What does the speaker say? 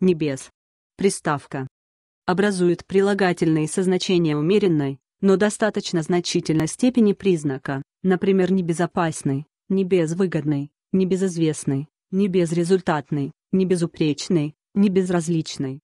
небес. Приставка. Образует прилагательные со значением умеренной, но достаточно значительной степени признака, например, небезопасный, небезвыгодный, небезызвестный, небезрезультатный, небезупречный, небезразличный,